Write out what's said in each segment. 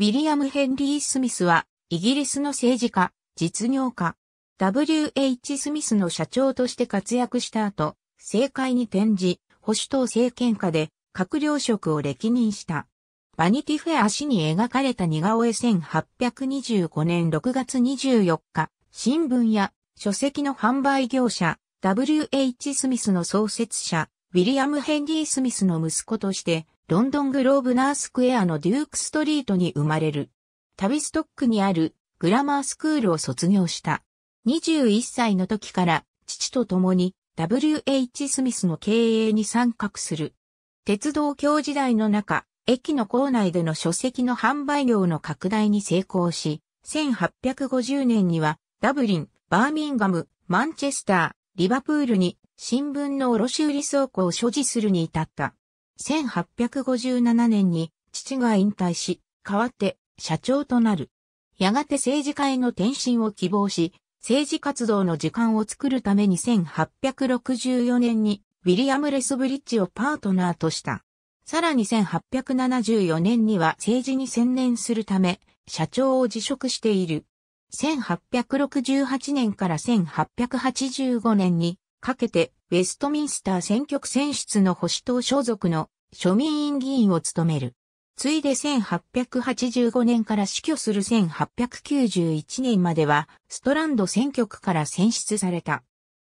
ウィリアム・ヘンリー・スミスは、イギリスの政治家、実業家、W.H. スミスの社長として活躍した後、政界に転じ、保守党政権下で閣僚職を歴任した。バニティフェア氏に描かれた似顔絵1825年6月24日、新聞や書籍の販売業者、W.H. スミスの創設者、ウィリアム・ヘンリー・スミスの息子として、ロンドングローブナースクエアのデュークストリートに生まれる。タビストックにあるグラマースクールを卒業した。21歳の時から父と共に W.H. スミスの経営に参画する。鉄道橋時代の中、駅の構内での書籍の販売業の拡大に成功し、1850年にはダブリン、バーミンガム、マンチェスター、リバプールに新聞の卸売倉庫を所持するに至った。1857年に父が引退し、代わって社長となる。やがて政治家への転身を希望し、政治活動の時間を作るために1864年にウィリアム・レスブリッジをパートナーとした。さらに1874年には政治に専念するため、社長を辞職している。1868年から1885年にかけて、ウェストミンスター選挙区選出の保守党所属の庶民院議員を務める。ついで1885年から死去する1891年までは、ストランド選挙区から選出された。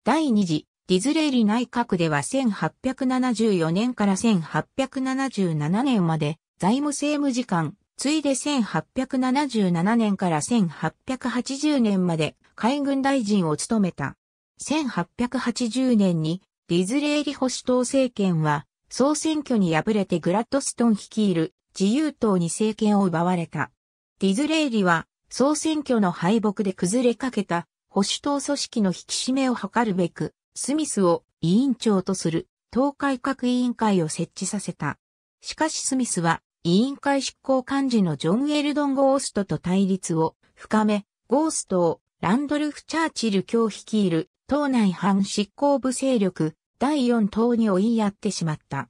第二次、ディズレーリ内閣では1874年から1877年まで、財務政務次官、ついで1877年から1880年まで海軍大臣を務めた。1880年にディズレーリ保守党政権は総選挙に敗れてグラッドストン率いる自由党に政権を奪われた。ディズレーリは総選挙の敗北で崩れかけた保守党組織の引き締めを図るべく、スミスを委員長とする党改革委員会を設置させた。しかしスミスは委員会執行幹事のジョン・エルドン・ゴーストと対立を深め、ゴーストをランドルフ・チャーチル卿率いる党内反執行部勢力第四党に追いやってしまった。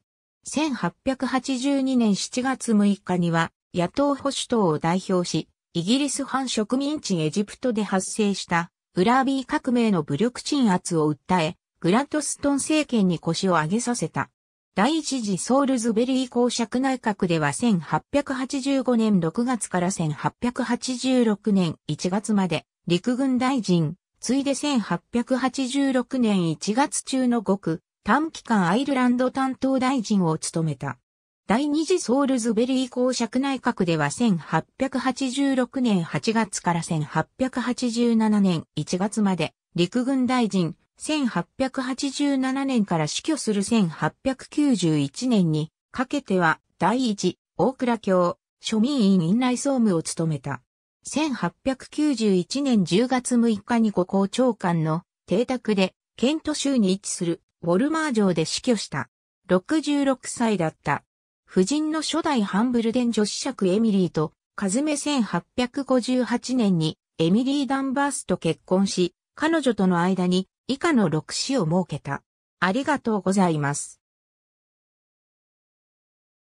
1882年7月6日には野党保守党を代表し、イギリス反植民地エジプトで発生したウラービー革命の武力鎮圧を訴え、グラントストン政権に腰を上げさせた。第一次ソールズベリー公爵内閣では1885年6月から1886年1月まで陸軍大臣、次いで1886年1月中の5区、短期間アイルランド担当大臣を務めた。第二次ソールズベリー公爵内閣では1886年8月から1887年1月まで陸軍大臣、1887年から死去する1891年にかけては第一大倉卿庶民院院内総務を務めた。1891年10月6日にご校長官の邸宅で、ケント州に位置するウォルマー城で死去した。66歳だった。夫人の初代ハンブルデン女子爵エミリーと、カズメ1858年にエミリー・ダンバースと結婚し、彼女との間に以下の6子を設けた。ありがとうございます。